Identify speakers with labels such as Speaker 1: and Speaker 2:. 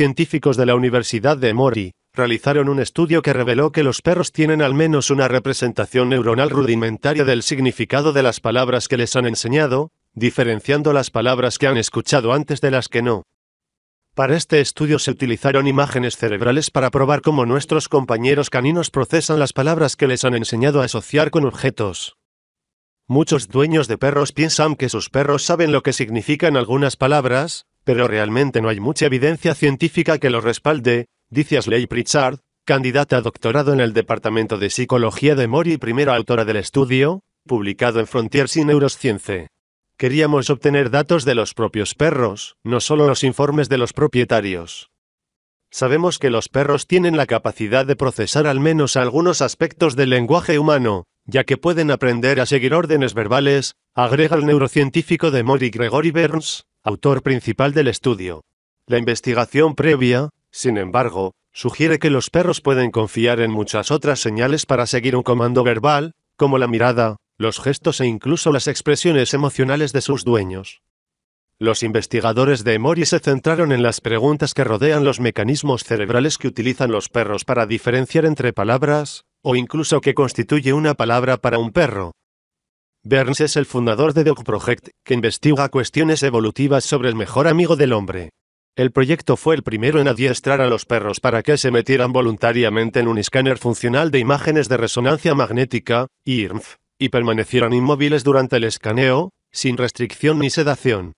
Speaker 1: científicos de la Universidad de Mori realizaron un estudio que reveló que los perros tienen al menos una representación neuronal rudimentaria del significado de las palabras que les han enseñado, diferenciando las palabras que han escuchado antes de las que no. Para este estudio se utilizaron imágenes cerebrales para probar cómo nuestros compañeros caninos procesan las palabras que les han enseñado a asociar con objetos. Muchos dueños de perros piensan que sus perros saben lo que significan algunas palabras, pero realmente no hay mucha evidencia científica que lo respalde, dice Ashley Pritchard, candidata a doctorado en el Departamento de Psicología de Mori y primera autora del estudio, publicado en Frontiers in Neuroscience. Queríamos obtener datos de los propios perros, no solo los informes de los propietarios. Sabemos que los perros tienen la capacidad de procesar al menos algunos aspectos del lenguaje humano, ya que pueden aprender a seguir órdenes verbales, agrega el neurocientífico de Mori Gregory Burns autor principal del estudio. La investigación previa, sin embargo, sugiere que los perros pueden confiar en muchas otras señales para seguir un comando verbal, como la mirada, los gestos e incluso las expresiones emocionales de sus dueños. Los investigadores de Emory se centraron en las preguntas que rodean los mecanismos cerebrales que utilizan los perros para diferenciar entre palabras, o incluso que constituye una palabra para un perro. Burns es el fundador de Dog Project, que investiga cuestiones evolutivas sobre el mejor amigo del hombre. El proyecto fue el primero en adiestrar a los perros para que se metieran voluntariamente en un escáner funcional de imágenes de resonancia magnética, IRMF, y permanecieran inmóviles durante el escaneo, sin restricción ni sedación.